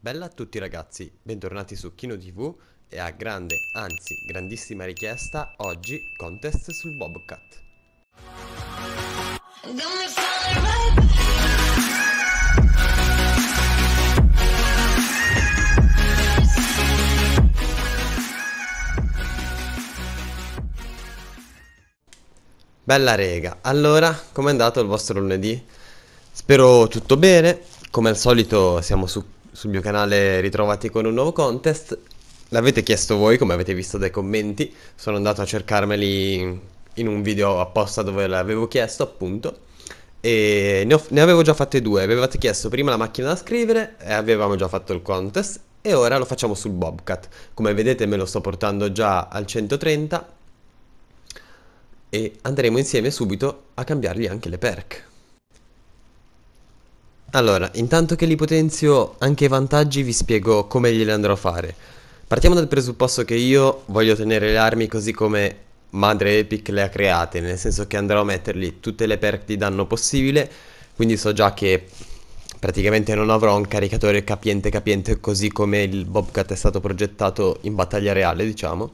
Bella a tutti ragazzi, bentornati su Kino TV e a grande, anzi grandissima richiesta, oggi contest sul Bobcat. Bella rega, allora com'è andato il vostro lunedì? Spero tutto bene, come al solito siamo su sul mio canale Ritrovati con un nuovo contest. L'avete chiesto voi, come avete visto dai commenti, sono andato a cercarmeli in un video apposta dove l'avevo chiesto appunto. E ne, ho, ne avevo già fatte due, avevate chiesto prima la macchina da scrivere e avevamo già fatto il contest e ora lo facciamo sul Bobcat. Come vedete me lo sto portando già al 130 e andremo insieme subito a cambiargli anche le perk. Allora, intanto che li potenzio anche i vantaggi vi spiego come glieli andrò a fare. Partiamo dal presupposto che io voglio tenere le armi così come Madre Epic le ha create, nel senso che andrò a mettergli tutte le perk di danno possibile, quindi so già che praticamente non avrò un caricatore capiente capiente così come il Bobcat è stato progettato in battaglia reale, diciamo,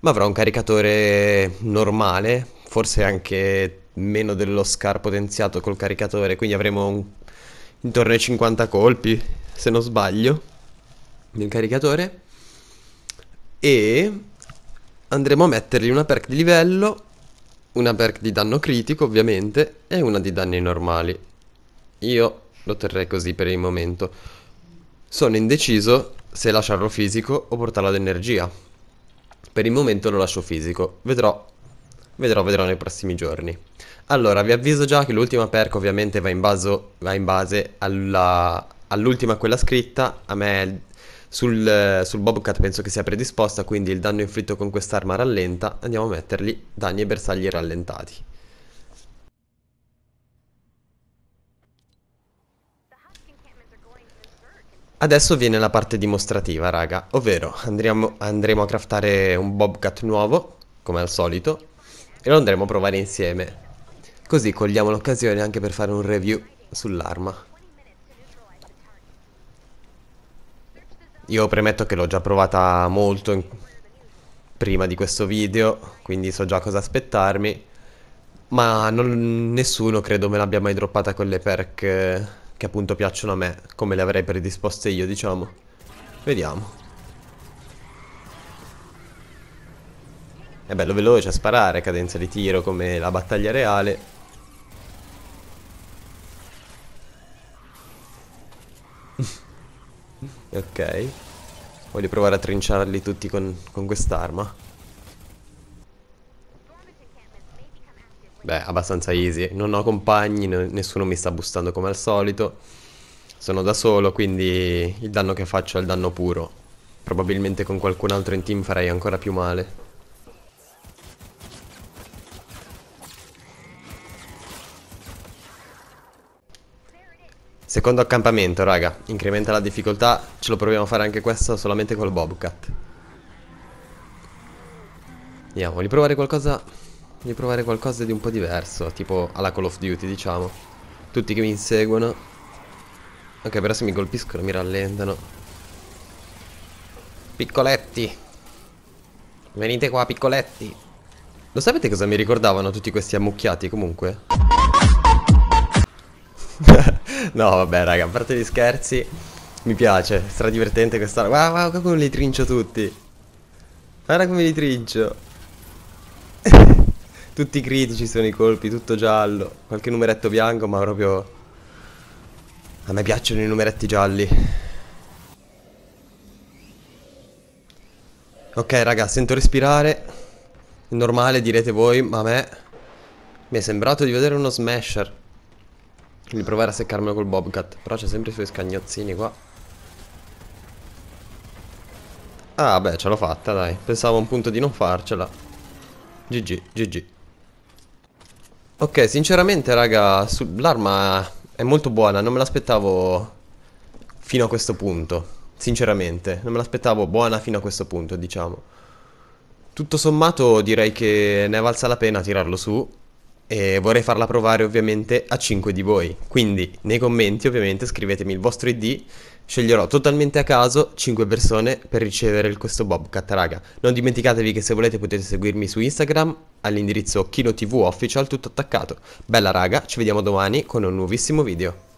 ma avrò un caricatore normale, forse anche meno dello scar potenziato col caricatore, quindi avremo un... intorno ai 50 colpi, se non sbaglio, nel caricatore. E andremo a mettergli una perk di livello, una perk di danno critico ovviamente, e una di danni normali. Io lo terrei così per il momento. Sono indeciso se lasciarlo fisico o portarlo ad energia. Per il momento lo lascio fisico, vedrò Vedrò, vedrò nei prossimi giorni. Allora, vi avviso già che l'ultima perk ovviamente va in, baso, va in base all'ultima all quella scritta. A me sul, sul Bobcat penso che sia predisposta, quindi il danno inflitto con quest'arma rallenta. Andiamo a mettergli danni e bersagli rallentati. Adesso viene la parte dimostrativa, raga, ovvero andremo, andremo a craftare un Bobcat nuovo, come al solito, e lo andremo a provare insieme. Così cogliamo l'occasione anche per fare un review sull'arma. Io premetto che l'ho già provata molto in... prima di questo video, quindi so già cosa aspettarmi. Ma non... nessuno credo me l'abbia mai droppata con le perk che appunto piacciono a me, come le avrei predisposte io, diciamo. Vediamo. È bello veloce a sparare, cadenza di tiro come la battaglia reale. ok. Voglio provare a trinciarli tutti con, con quest'arma. Beh, abbastanza easy. Non ho compagni, nessuno mi sta bustando come al solito. Sono da solo, quindi il danno che faccio è il danno puro. Probabilmente con qualcun altro in team farei ancora più male. Secondo accampamento, raga. Incrementa la difficoltà. Ce lo proviamo a fare anche questo solamente col Bobcat. Andiamo, voglio provare qualcosa... Voglio provare qualcosa di un po' diverso, tipo alla Call of Duty, diciamo. Tutti che mi inseguono. Ok, però se mi colpiscono mi rallentano. Piccoletti. Venite qua, piccoletti. Lo sapete cosa mi ricordavano tutti questi ammucchiati comunque? Ahahah. No, vabbè, raga, a parte gli scherzi, mi piace, sarà divertente questa... Guarda, guarda come li trincio tutti. Guarda come li trincio. tutti critici sono i colpi, tutto giallo. Qualche numeretto bianco, ma proprio... A me piacciono i numeretti gialli. Ok, raga, sento respirare. È normale, direte voi, ma a me... Mi è sembrato di vedere uno smasher. Quindi provare a seccarmelo col Bobcat. Però c'è sempre i suoi scagnozzini qua. Ah, beh, ce l'ho fatta, dai. Pensavo un punto di non farcela. GG, GG. Ok, sinceramente, raga, l'arma è molto buona. Non me l'aspettavo fino a questo punto. Sinceramente, non me l'aspettavo buona fino a questo punto, diciamo. Tutto sommato direi che ne è valsa la pena tirarlo su e vorrei farla provare ovviamente a 5 di voi. Quindi nei commenti ovviamente scrivetemi il vostro ID, sceglierò totalmente a caso 5 persone per ricevere questo Bobcat raga. Non dimenticatevi che se volete potete seguirmi su Instagram all'indirizzo KinoTV Official tutto attaccato. Bella raga, ci vediamo domani con un nuovissimo video.